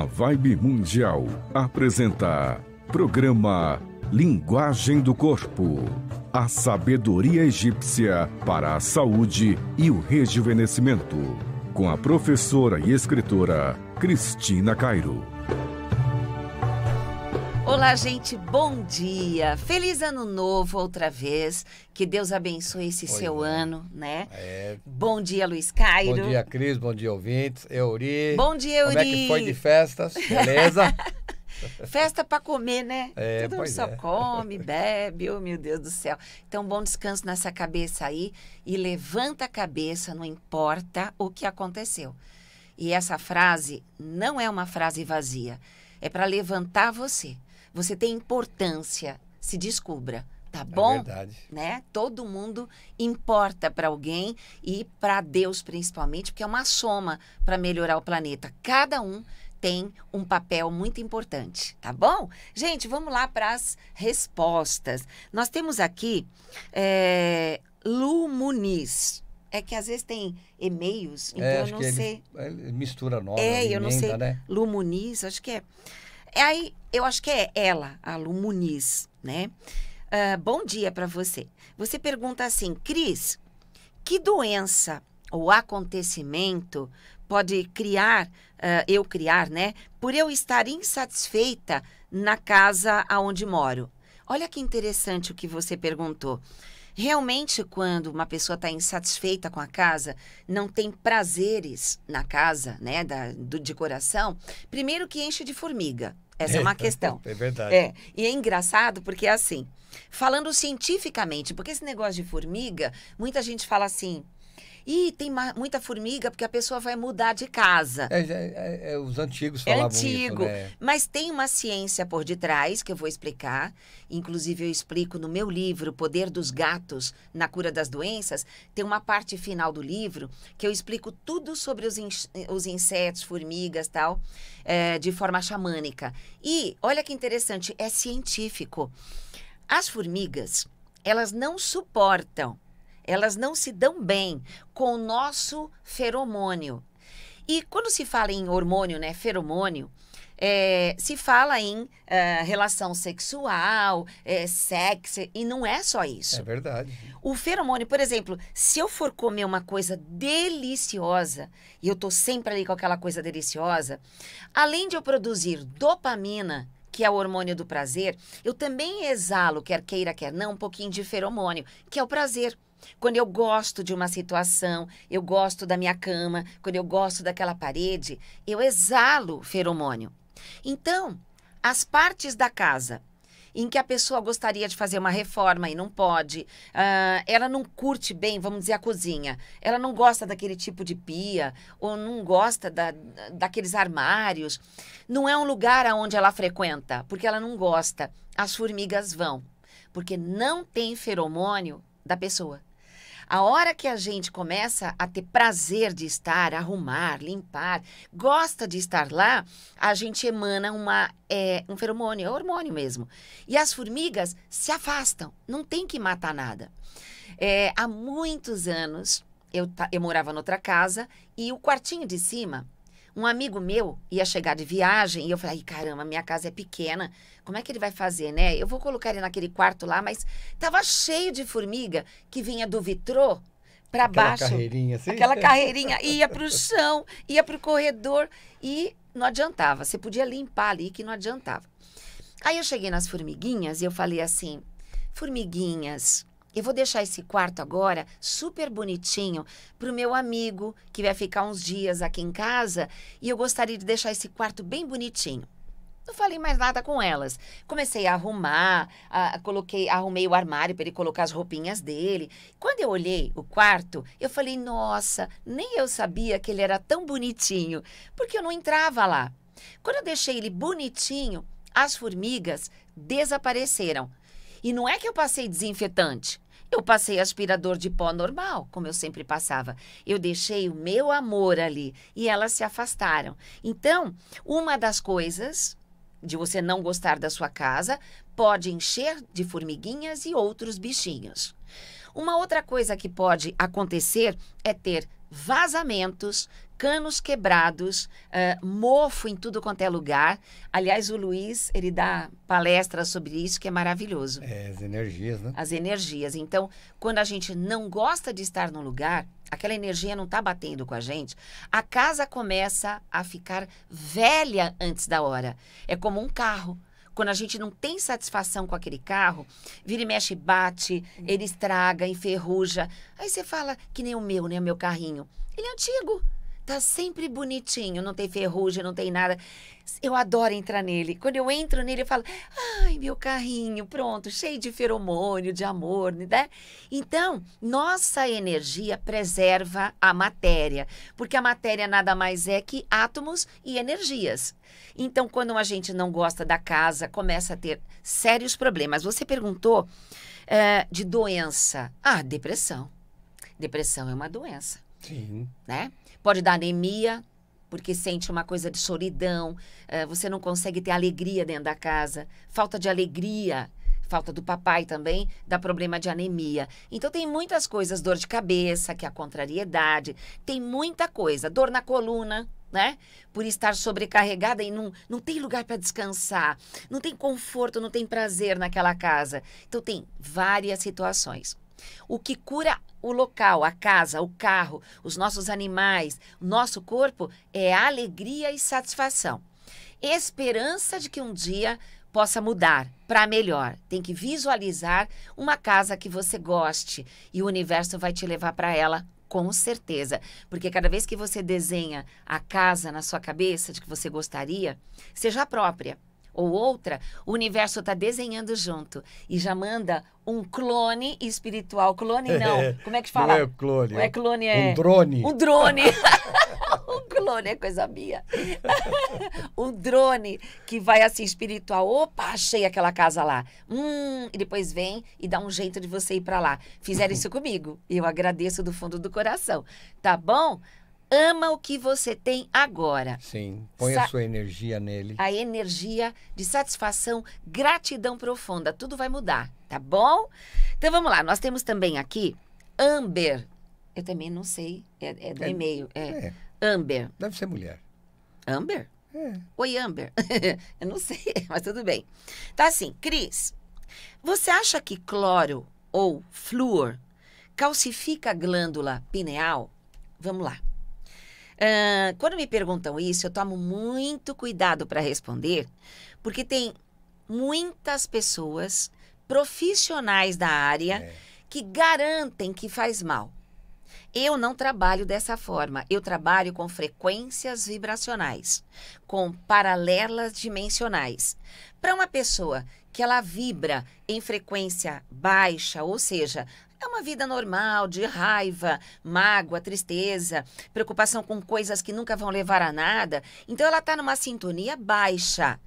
A Vibe Mundial apresenta programa Linguagem do Corpo. A sabedoria egípcia para a saúde e o rejuvenescimento. Com a professora e escritora Cristina Cairo. Olá, gente, bom dia. Feliz ano novo outra vez. Que Deus abençoe esse seu ano, né? É. Bom dia, Luiz Cairo. Bom dia, Cris. Bom dia, ouvintes. Euri. Bom dia, Euri. Como é que foi de festas? Beleza? Festa para comer, né? É, Todo mundo só é. come, bebe, oh meu Deus do céu. Então, bom descanso nessa cabeça aí e levanta a cabeça, não importa o que aconteceu. E essa frase não é uma frase vazia, é para levantar você. Você tem importância. Se descubra tá é bom? É verdade. Né? Todo mundo importa para alguém e para Deus principalmente, porque é uma soma para melhorar o planeta. Cada um tem um papel muito importante, tá bom? Gente, vamos lá para as respostas. Nós temos aqui é, Lu Muniz. É que às vezes tem e-mails, então é, eu não sei. Ele, ele mistura nome, é, eu não sei. Né? Lu Muniz, acho que é. É aí eu acho que é ela, a Lu Muniz, né? Uh, bom dia para você. Você pergunta assim, Cris, que doença ou acontecimento pode criar, uh, eu criar, né? Por eu estar insatisfeita na casa aonde moro. Olha que interessante o que você perguntou. Realmente, quando uma pessoa está insatisfeita com a casa, não tem prazeres na casa, né, da, do, de coração, primeiro que enche de formiga. Essa é, uma é, questão. É verdade. É. E é engraçado porque é assim, falando cientificamente, porque esse negócio de formiga, muita gente fala assim, Ih, tem muita formiga porque a pessoa vai mudar de casa. É, é, é os antigos é falavam é antigo, isso, né? Mas tem uma ciência por detrás que eu vou explicar. Inclusive, eu explico no meu livro, Poder dos Gatos na Cura das Doenças. Tem uma parte final do livro que eu explico tudo sobre os, in os insetos, formigas tal, é, de forma xamânica. E olha que interessante, é científico. As formigas, elas não suportam elas não se dão bem com o nosso feromônio. E quando se fala em hormônio, né, feromônio, é, se fala em é, relação sexual, é, sexo, e não é só isso. É verdade. O feromônio, por exemplo, se eu for comer uma coisa deliciosa, e eu estou sempre ali com aquela coisa deliciosa, além de eu produzir dopamina, que é o hormônio do prazer, eu também exalo, quer queira, quer não, um pouquinho de feromônio, que é o prazer. Quando eu gosto de uma situação, eu gosto da minha cama, quando eu gosto daquela parede, eu exalo feromônio. Então, as partes da casa em que a pessoa gostaria de fazer uma reforma e não pode, uh, ela não curte bem, vamos dizer, a cozinha, ela não gosta daquele tipo de pia, ou não gosta da, daqueles armários, não é um lugar aonde ela frequenta, porque ela não gosta. As formigas vão, porque não tem feromônio da pessoa. A hora que a gente começa a ter prazer de estar, arrumar, limpar, gosta de estar lá, a gente emana uma, é, um feromônio, é um hormônio mesmo. E as formigas se afastam, não tem que matar nada. É, há muitos anos eu, eu morava noutra casa e o quartinho de cima um amigo meu ia chegar de viagem e eu falei, caramba, minha casa é pequena, como é que ele vai fazer, né? Eu vou colocar ele naquele quarto lá, mas tava cheio de formiga que vinha do vitrô para baixo. Carreirinha, assim? Aquela carreirinha, ia para o chão, ia para o corredor e não adiantava. Você podia limpar ali que não adiantava. Aí eu cheguei nas formiguinhas e eu falei assim, formiguinhas, eu vou deixar esse quarto agora super bonitinho para o meu amigo que vai ficar uns dias aqui em casa e eu gostaria de deixar esse quarto bem bonitinho. Não falei mais nada com elas. Comecei a arrumar, a, coloquei, arrumei o armário para ele colocar as roupinhas dele. Quando eu olhei o quarto, eu falei: "Nossa, nem eu sabia que ele era tão bonitinho, porque eu não entrava lá". Quando eu deixei ele bonitinho, as formigas desapareceram. E não é que eu passei desinfetante. Eu passei aspirador de pó normal, como eu sempre passava. Eu deixei o meu amor ali e elas se afastaram. Então, uma das coisas de você não gostar da sua casa pode encher de formiguinhas e outros bichinhos. Uma outra coisa que pode acontecer é ter vazamentos canos quebrados, uh, mofo em tudo quanto é lugar. Aliás, o Luiz, ele dá palestras sobre isso, que é maravilhoso. É, as energias, né? As energias. Então, quando a gente não gosta de estar num lugar, aquela energia não está batendo com a gente, a casa começa a ficar velha antes da hora. É como um carro quando a gente não tem satisfação com aquele carro, vira e mexe, bate, ele estraga, enferruja. Aí você fala que nem o meu, né? O meu carrinho. Ele é antigo. Tá sempre bonitinho, não tem ferrugem, não tem nada. Eu adoro entrar nele. Quando eu entro nele, eu falo, ai, meu carrinho, pronto, cheio de feromônio, de amor, né? Então, nossa energia preserva a matéria, porque a matéria nada mais é que átomos e energias. Então, quando a gente não gosta da casa, começa a ter sérios problemas. Você perguntou é, de doença. Ah, depressão. Depressão é uma doença. Sim. Né? Pode dar anemia, porque sente uma coisa de solidão, é, você não consegue ter alegria dentro da casa, falta de alegria, falta do papai também, dá problema de anemia. Então tem muitas coisas, dor de cabeça, que é a contrariedade, tem muita coisa, dor na coluna, né? Por estar sobrecarregada e não, não tem lugar para descansar, não tem conforto, não tem prazer naquela casa. Então tem várias situações. O que cura o local, a casa, o carro, os nossos animais, nosso corpo é alegria e satisfação. Esperança de que um dia possa mudar para melhor. Tem que visualizar uma casa que você goste e o universo vai te levar para ela com certeza, porque cada vez que você desenha a casa na sua cabeça de que você gostaria, seja a própria ou outra, o universo está desenhando junto e já manda um clone espiritual. Clone não. É, Como é que fala? Não é clone. Não é, é clone, é. Um drone. Um drone. um clone é coisa minha. um drone que vai assim espiritual. Opa, achei aquela casa lá. Hum, e depois vem e dá um jeito de você ir para lá. Fizeram isso comigo. Eu agradeço do fundo do coração. Tá bom? ama o que você tem agora. Sim, põe Sa a sua energia nele. A energia de satisfação, gratidão profunda, tudo vai mudar, tá bom? Então vamos lá, nós temos também aqui Amber. Eu também não sei, é, é do é, e-mail. É, é, Amber. Deve ser mulher. Amber? É. Oi, Amber. Eu não sei, mas tudo bem. Tá assim, Cris, você acha que cloro ou flúor calcifica a glândula pineal? Vamos lá quando me perguntam isso, eu tomo muito cuidado para responder, porque tem muitas pessoas profissionais da área é. que garantem que faz mal. Eu não trabalho dessa forma. Eu trabalho com frequências vibracionais, com paralelas dimensionais. Para uma pessoa que ela vibra em frequência baixa, ou seja, é uma vida normal, de raiva, mágoa, tristeza, preocupação com coisas que nunca vão levar a nada. Então ela está numa sintonia baixa.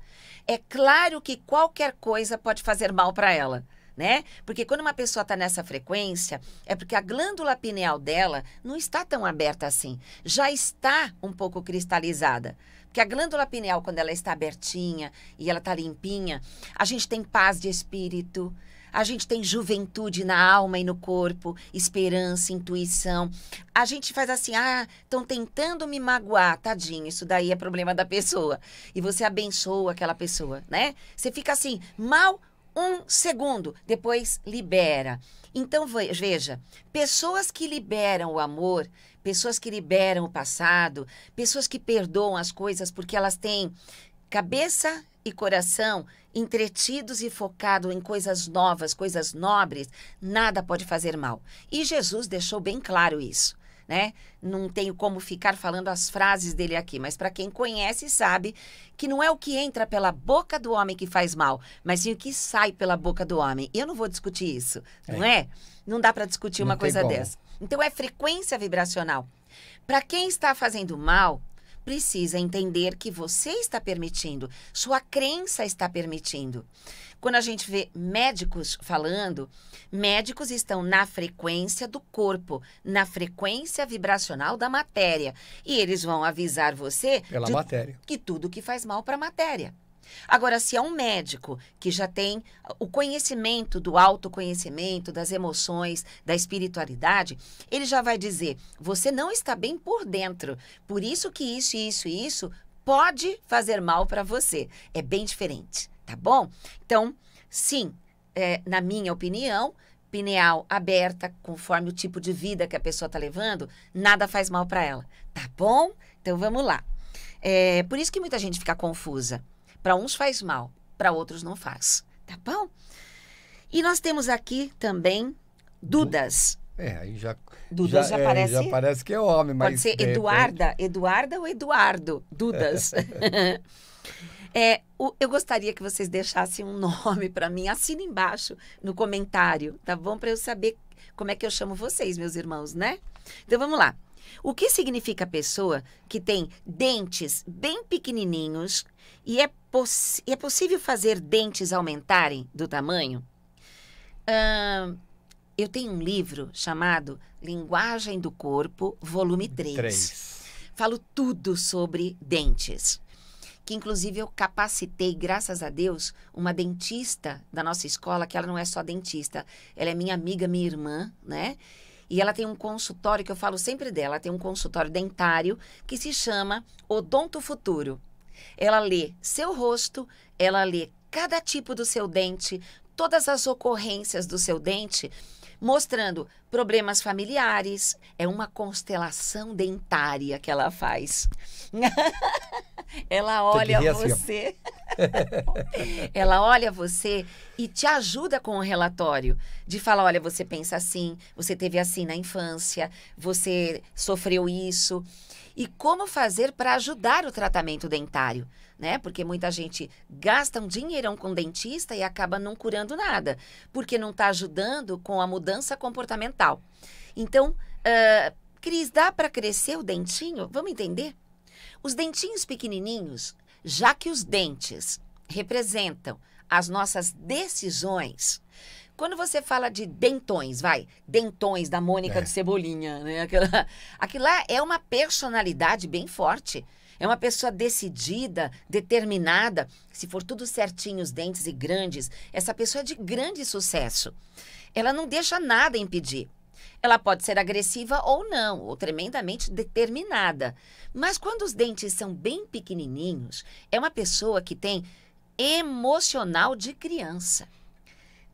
É claro que qualquer coisa pode fazer mal para ela. Né? Porque quando uma pessoa está nessa frequência, é porque a glândula pineal dela não está tão aberta assim. Já está um pouco cristalizada. Porque a glândula pineal, quando ela está abertinha e ela está limpinha, a gente tem paz de espírito, a gente tem juventude na alma e no corpo, esperança, intuição. A gente faz assim, ah, estão tentando me magoar, tadinho, isso daí é problema da pessoa. E você abençoa aquela pessoa, né? Você fica assim, mal um segundo, depois libera. Então, veja, pessoas que liberam o amor, pessoas que liberam o passado, pessoas que perdoam as coisas porque elas têm cabeça e coração entretidos e focado em coisas novas, coisas nobres, nada pode fazer mal. E Jesus deixou bem claro isso. Né? Não tenho como ficar falando as frases dele aqui, mas para quem conhece sabe que não é o que entra pela boca do homem que faz mal, mas sim o que sai pela boca do homem. Eu não vou discutir isso, é. não é? Não dá para discutir não uma coisa como. dessa. Então é frequência vibracional. Para quem está fazendo mal, precisa entender que você está permitindo, sua crença está permitindo. Quando a gente vê médicos falando, médicos estão na frequência do corpo, na frequência vibracional da matéria. E eles vão avisar você. Pela de, matéria. Que tudo que faz mal para a matéria. Agora, se é um médico que já tem o conhecimento do autoconhecimento, das emoções, da espiritualidade, ele já vai dizer: você não está bem por dentro. Por isso que isso, isso e isso pode fazer mal para você. É bem diferente, tá bom? Então, sim, é, na minha opinião, pineal aberta, conforme o tipo de vida que a pessoa está levando, nada faz mal para ela, tá bom? Então vamos lá. É por isso que muita gente fica confusa. Para uns faz mal, para outros não faz. Tá bom? E nós temos aqui também Dudas. É, aí já. Dudas já, já, parece. É, já parece que é homem, mas. Pode ser Eduarda, repente... Eduarda ou Eduardo. Dudas. é, o, eu gostaria que vocês deixassem um nome para mim. Assina embaixo no comentário, tá bom? Para eu saber como é que eu chamo vocês, meus irmãos, né? Então vamos lá. O que significa pessoa que tem dentes bem pequenininhos e é, e é possível fazer dentes aumentarem do tamanho? Uh, eu tenho um livro chamado Linguagem do Corpo, volume 3. Hum, 3. Falo tudo sobre dentes. Que inclusive eu capacitei, graças a Deus, uma dentista da nossa escola, que ela não é só dentista, ela é minha amiga, minha irmã, né? E ela tem um consultório que eu falo sempre dela, ela tem um consultório dentário que se chama Odonto Futuro. Ela lê seu rosto, ela lê cada tipo do seu dente, todas as ocorrências do seu dente, mostrando problemas familiares, é uma constelação dentária que ela faz. ela olha assim, você. Assim, ela olha você e te ajuda com o relatório de falar, olha, você pensa assim, você teve assim na infância, você sofreu isso. E como fazer para ajudar o tratamento dentário, né? Porque muita gente gasta um dinheirão com dentista e acaba não curando nada, porque não está ajudando com a mudança comportamental. Então, uh, Cris, dá para crescer o dentinho? Vamos entender? Os dentinhos pequenininhos, já que os dentes representam as nossas decisões, quando você fala de dentões, vai, dentões da Mônica é. de Cebolinha, né? Aquela, aquilo lá é uma personalidade bem forte. É uma pessoa decidida, determinada. Se for tudo certinho, os dentes e grandes, essa pessoa é de grande sucesso. Ela não deixa nada impedir. Ela pode ser agressiva ou não, ou tremendamente determinada. Mas quando os dentes são bem pequenininhos, é uma pessoa que tem emocional de criança.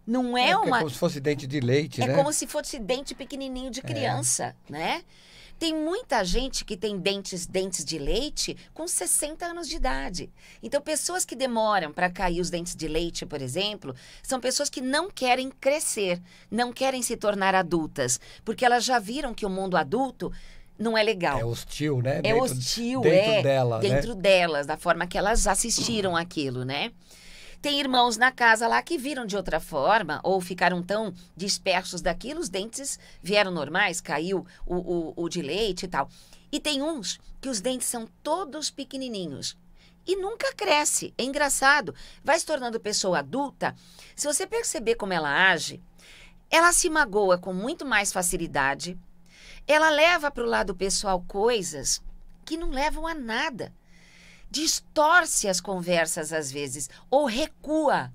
Não é, é, é uma. É como se fosse dente de leite, é né? É como se fosse dente pequenininho de é. criança, é. né? Tem muita gente que tem dentes, dentes de leite com 60 anos de idade. Então, pessoas que demoram para cair os dentes de leite, por exemplo, são pessoas que não querem crescer, não querem se tornar adultas, porque elas já viram que o mundo adulto não é legal. É hostil, né? É dentro, hostil, dentro é. Dela, né? dentro né? delas, da forma que elas assistiram aquilo, né? Tem irmãos na casa lá que viram de outra forma ou ficaram tão dispersos daquilo, os dentes vieram normais, caiu o, o, o de leite e tal. E tem uns que os dentes são todos pequenininhos e nunca cresce. É engraçado. Vai se tornando pessoa adulta. Se você perceber como ela age, ela se magoa com muito mais facilidade. Ela leva para o lado pessoal coisas que não levam a nada distorce as conversas às vezes ou recua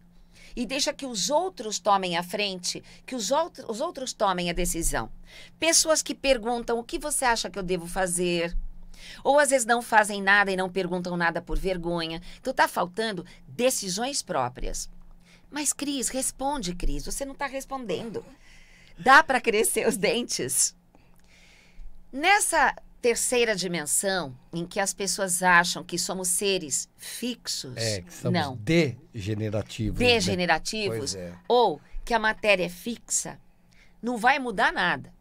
e deixa que os outros tomem a frente, que os, outro, os outros tomem a decisão. Pessoas que perguntam o que você acha que eu devo fazer. Ou às vezes não fazem nada e não perguntam nada por vergonha. Então está faltando decisões próprias. Mas, Cris, responde, Cris. Você não está respondendo. Dá para crescer os dentes. Nessa terceira dimensão em que as pessoas acham que somos seres fixos. É, que somos não. degenerativos. Né? Degenerativos. Né? É. Ou que a matéria é fixa, não vai mudar nada.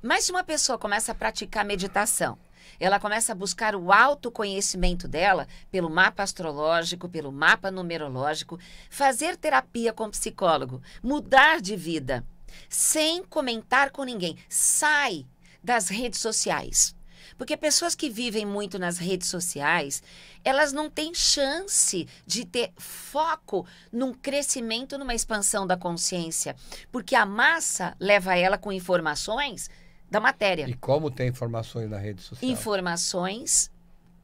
Mas se uma pessoa começa a praticar meditação, ela começa a buscar o autoconhecimento dela pelo mapa astrológico, pelo mapa numerológico, fazer terapia com psicólogo, mudar de vida, sem comentar com ninguém, sai das redes sociais. Porque pessoas que vivem muito nas redes sociais, elas não têm chance de ter foco num crescimento, numa expansão da consciência. Porque a massa leva ela com informações da matéria. E como tem informações na rede social? Informações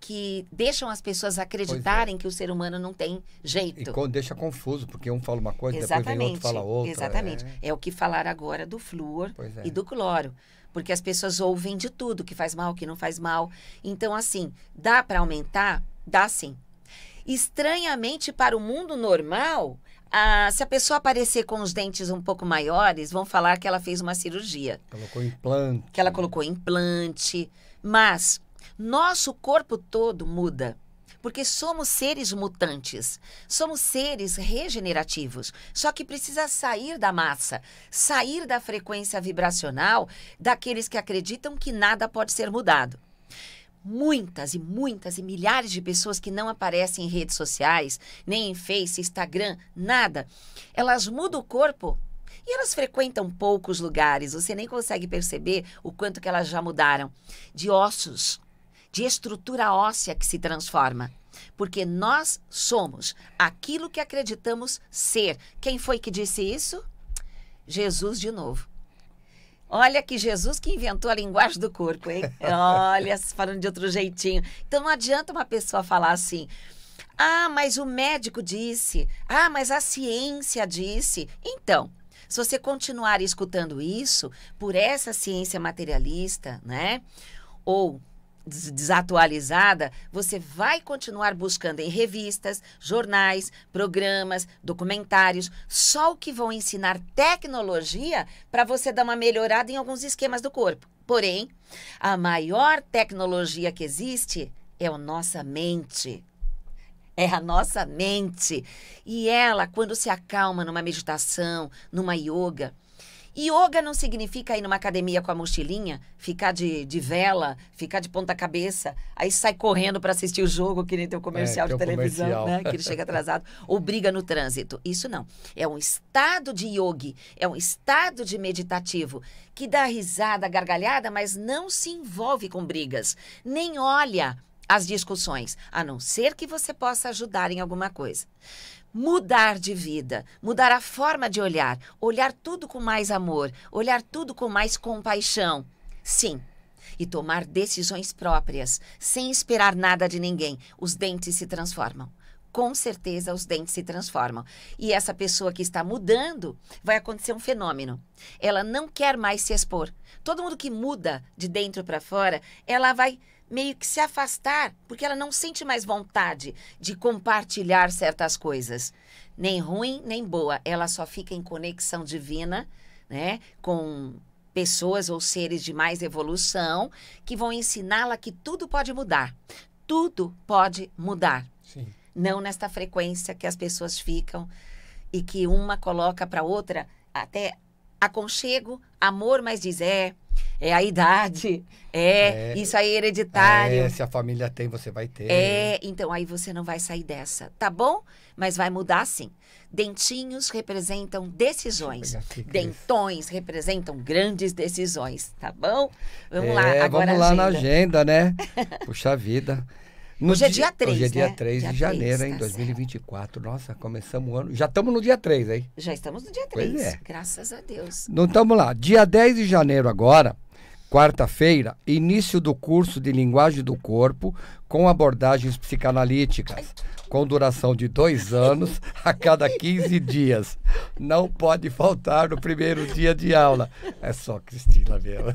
que deixam as pessoas é. acreditarem é. que o ser humano não tem jeito. E deixa confuso, porque um fala uma coisa, Exatamente. depois vem outro fala outra. Exatamente. É. é o que falar agora do flúor é. e do cloro. Porque as pessoas ouvem de tudo, que faz mal, que não faz mal. Então, assim, dá para aumentar? Dá sim. Estranhamente, para o mundo normal, ah, se a pessoa aparecer com os dentes um pouco maiores, vão falar que ela fez uma cirurgia. Colocou implante. Que ela colocou implante. Mas nosso corpo todo muda. Porque somos seres mutantes, somos seres regenerativos, só que precisa sair da massa, sair da frequência vibracional daqueles que acreditam que nada pode ser mudado muitas e muitas e milhares de pessoas que não aparecem em redes sociais, nem em Face, Instagram, nada. Elas mudam o corpo e elas frequentam poucos lugares. Você nem consegue perceber o quanto que elas já mudaram de ossos de estrutura óssea que se transforma. Porque nós somos aquilo que acreditamos ser. Quem foi que disse isso? Jesus de novo. Olha que Jesus que inventou a linguagem do corpo, hein? Olha, falando de outro jeitinho. Então não adianta uma pessoa falar assim: "Ah, mas o médico disse. Ah, mas a ciência disse". Então, se você continuar escutando isso por essa ciência materialista, né? Ou desatualizada, você vai continuar buscando em revistas, jornais, programas, documentários, só o que vão ensinar tecnologia para você dar uma melhorada em alguns esquemas do corpo. Porém, a maior tecnologia que existe é a nossa mente. É a nossa mente. E ela, quando se acalma numa meditação, numa yoga, Yoga não significa ir numa academia com a mochilinha, ficar de, de vela, ficar de ponta cabeça, aí sai correndo para assistir o jogo, que nem o é, comercial é, de televisão, comercial. né? Que ele chega atrasado, ou briga no trânsito. Isso não. É um estado de yogi, é um estado de meditativo que dá risada, gargalhada, mas não se envolve com brigas, nem olha as discussões, a não ser que você possa ajudar em alguma coisa mudar de vida, mudar a forma de olhar, olhar tudo com mais amor, olhar tudo com mais compaixão. Sim, e tomar decisões próprias, sem esperar nada de ninguém. Os dentes se transformam. Com certeza, os dentes se transformam. E essa pessoa que está mudando, vai acontecer um fenômeno. Ela não quer mais se expor. Todo mundo que muda de dentro para fora, ela vai meio que se afastar, porque ela não sente mais vontade de compartilhar certas coisas, nem ruim, nem boa. Ela só fica em conexão divina, né, com pessoas ou seres de mais evolução que vão ensiná-la que tudo pode mudar. Tudo pode mudar. Sim. Não nesta frequência que as pessoas ficam e que uma coloca para outra até aconchego, amor, mas diz é, é a idade, é, é isso aí é hereditário. É, se a família tem, você vai ter. É, então aí você não vai sair dessa, tá bom? Mas vai mudar sim. Dentinhos representam decisões. Aqui, Dentões representam grandes decisões, tá bom? Vamos é, lá, agora Vamos lá agenda. na agenda, né? Puxa vida. No hoje é dia 3, Hoje é dia né? 3 dia de janeiro, em Tá 2024. Certo. Nossa, começamos o ano. Já estamos no dia 3, hein? Já estamos no dia 3. Pois é. Graças a Deus. Não estamos lá. Dia 10 de janeiro agora, Quarta-feira, início do curso de Linguagem do Corpo com abordagens psicanalíticas, com duração de dois anos a cada 15 dias. Não pode faltar no primeiro dia de aula. É só Cristina Vela.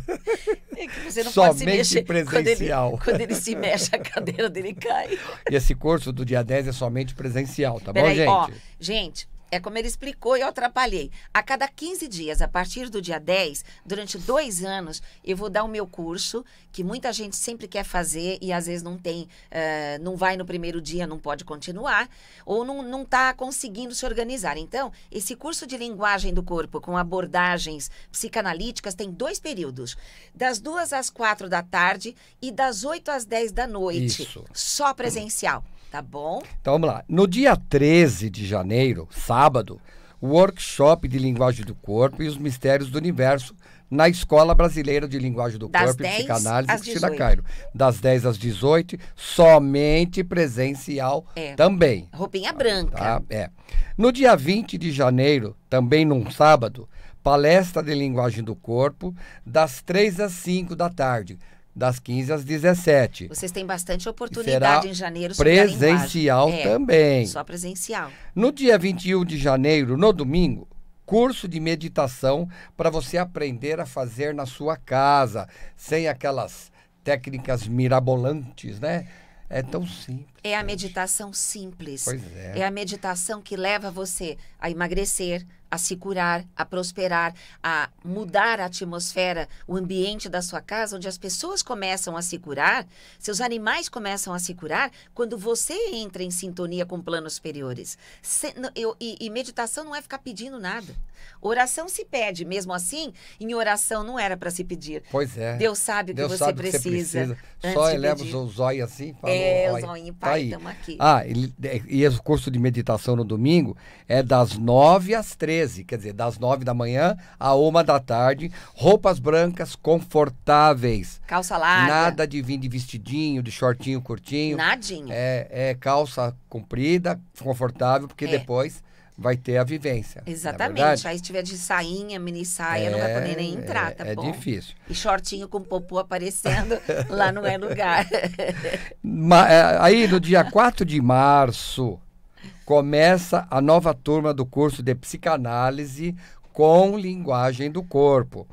É somente presencial. Quando ele, quando ele, se mexe, a cadeira dele cai. E esse curso do dia 10 é somente presencial, tá Pera bom, aí, gente? Ó, gente, é como ele explicou, eu atrapalhei. A cada 15 dias, a partir do dia 10, durante dois anos, eu vou dar o meu curso, que muita gente sempre quer fazer e às vezes não tem, uh, não vai no primeiro dia, não pode continuar, ou não está conseguindo se organizar. Então, esse curso de linguagem do corpo com abordagens psicanalíticas tem dois períodos, das duas às quatro da tarde e das 8 às 10 da noite, Isso. só presencial. Hum. Tá bom. Então vamos lá. No dia 13 de janeiro, sábado, o workshop de linguagem do corpo e os mistérios do universo na Escola Brasileira de Linguagem do das Corpo e Psicanálise Cristina Cairo. Das 10 às 18, somente presencial é. também. Roupinha branca. Tá? É. No dia 20 de janeiro, também num sábado, palestra de linguagem do corpo, das 3 às 5 da tarde das 15 às 17. Vocês têm bastante oportunidade Será em janeiro. Presencial é, também. Só presencial. No dia 21 de janeiro, no domingo, curso de meditação para você aprender a fazer na sua casa, sem aquelas técnicas mirabolantes, né? É tão simples. É a meditação simples. Pois é. É a meditação que leva você a emagrecer, a se curar, a prosperar, a mudar a atmosfera, o ambiente da sua casa, onde as pessoas começam a se curar, seus animais começam a se curar, quando você entra em sintonia com planos superiores. Se, eu, e, e, meditação não é ficar pedindo nada. Oração se pede, mesmo assim, em oração não era para se pedir. Pois é. Deus sabe o que, você, sabe precisa, que você precisa. Só eleva os olhos assim e fala, É, o zóio, tá pai, estamos tá aqui. Ah, e, e, e o curso de meditação no domingo é das nove às três 13, quer dizer, das 9 da manhã à 1 da tarde. Roupas brancas confortáveis. Calça larga. Nada de vir de vestidinho, de shortinho curtinho. Nadinho. É, é calça comprida, confortável, porque é. depois vai ter a vivência. É Exatamente. É Aí se tiver de sainha, mini saia, é, não vai poder nem é, entrar, tá é, tá bom? É difícil. E shortinho com popô aparecendo, lá não é lugar. Aí no dia 4 de março, começa a nova turma do curso de psicanálise com linguagem do corpo.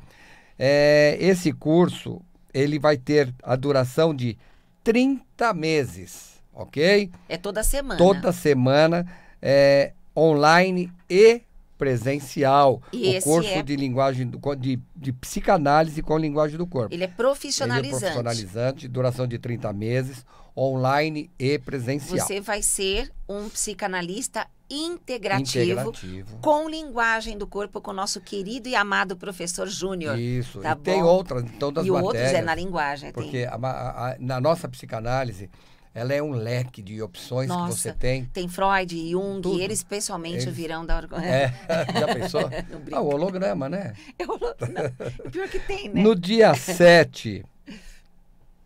É, esse curso ele vai ter a duração de 30 meses, ok? É toda semana. Toda semana, é, online e presencial. E o curso é... de linguagem do, de, de psicanálise com linguagem do corpo. Ele é profissionalizante. Ele é profissionalizante, duração de 30 meses online e presencial. Você vai ser um psicanalista integrativo, integrativo, com linguagem do corpo com o nosso querido e amado professor Júnior. Isso. Tá e bom? tem outras, todas e é matérias. E outros é na linguagem. Porque a, a, a, na nossa psicanálise, ela é um leque de opções Nossa, que você tem. Tem Freud, Jung, Tudo. eles pessoalmente eles... virão da É, já pensou? ah, o holograma, né? É holograma. Pior que tem, né? No dia 7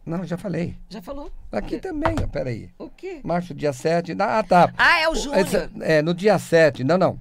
não, já falei. Já falou? Aqui é. também, ó, peraí. O quê? Março, dia 7. Ah, tá. Ah, é o Júnior. É, no dia 7. Não, não.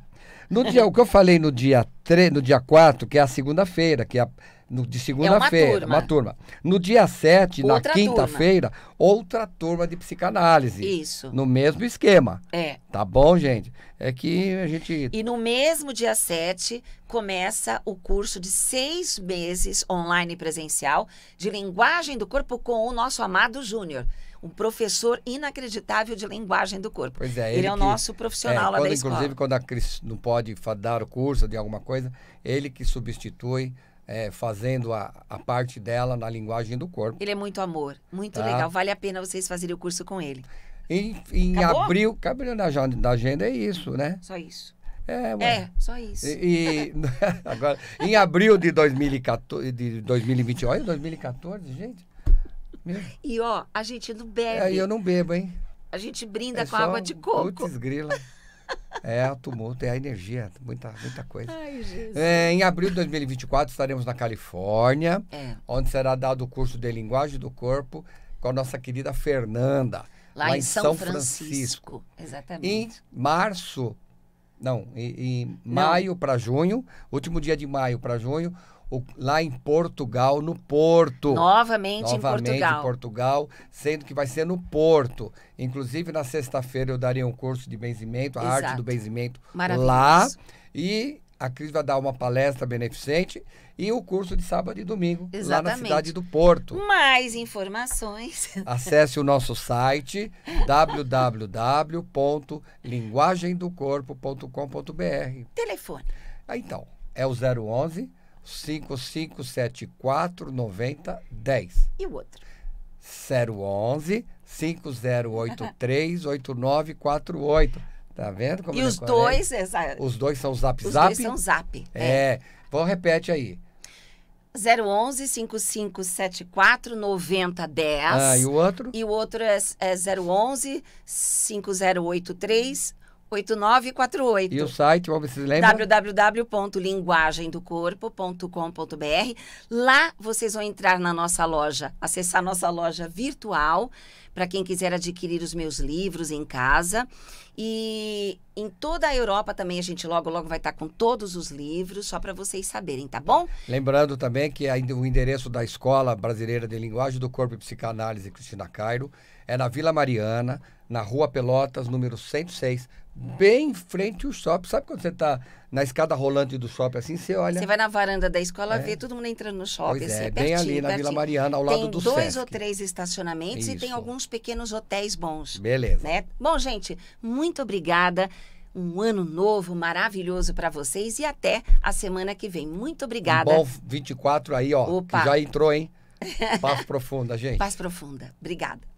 No dia, o que eu falei no dia 3, no dia 4, que é a segunda-feira, que é a no, de é segunda-feira, é uma, uma, turma. No dia 7, outra na quinta-feira, outra turma de psicanálise. Isso. No mesmo esquema. É. Tá bom, gente? É que a gente. E no mesmo dia 7, começa o curso de seis meses online presencial de linguagem do corpo com o nosso amado Júnior um professor inacreditável de linguagem do corpo. Pois é, ele, ele é o que, nosso profissional é, quando, lá da escola. Inclusive, quando a Cris não pode dar o curso de alguma coisa, ele que substitui é, fazendo a, a, parte dela na linguagem do corpo. Ele é muito amor, muito tá? legal. Vale a pena vocês fazerem o curso com ele. Em, em abril, cabelo na, agenda é isso, né? Só isso. É, é só isso. E, e agora, em abril de 2014, de 2020, olha, 2014, gente. Meu. E ó, a gente não bebe. É, eu não bebo, hein? A gente brinda é com água de coco. Putz, grila. É, o tumulto, é a energia, muita, muita coisa. Ai, Jesus. É, em abril de 2024 estaremos na Califórnia, é. onde será dado o curso de linguagem do corpo com a nossa querida Fernanda, lá, lá em, em, São, São Francisco. Francisco. Exatamente. Em março, não, em, em maio para junho, último dia de maio para junho, o, lá em Portugal, no Porto. Novamente, Novamente em Portugal. em Portugal, sendo que vai ser no Porto. Inclusive, na sexta-feira eu daria um curso de benzimento, a Exato. arte do benzimento lá. E a Cris vai dar uma palestra beneficente e o curso de sábado e domingo Exatamente. lá na cidade do Porto. Mais informações. Acesse o nosso site www.linguagemdocorpo.com.br. Telefone. Ah, então, é o 011 5574 9010. E o outro? 011 5083 8948. Tá vendo como E os dois, exa... os dois são zap zap? Os dois são zap. É. é. Vão, repete aí. 011 5574 9010. Ah, e o outro? E o outro é, é 011 5083 8948. 8948. E o site, Bob, vocês lembram? www.linguagemdocorpo.com.br. Lá vocês vão entrar na nossa loja, acessar nossa loja virtual, para quem quiser adquirir os meus livros em casa. E em toda a Europa também a gente logo, logo vai estar com todos os livros, só para vocês saberem, tá bom? Lembrando também que o endereço da Escola Brasileira de Linguagem do Corpo e Psicanálise Cristina Cairo é na Vila Mariana, na Rua Pelotas, número 106, bem em frente ao shopping. Sabe quando você está na escada rolante do shopping assim, você olha. Você vai na varanda da escola, é. vê todo mundo entrando no shopping. Pois é, assim, é bem pertinho, ali na pertinho. Vila Mariana, ao tem lado do Tem dois Sesc. ou três estacionamentos Isso. e tem alguns pequenos hotéis bons. Beleza. Né? Bom, gente, muito obrigada. Um ano novo maravilhoso para vocês e até a semana que vem. Muito obrigada. Um bom 24 aí, ó. Opa. já entrou, hein? Paz profunda, gente. Paz profunda. Obrigada.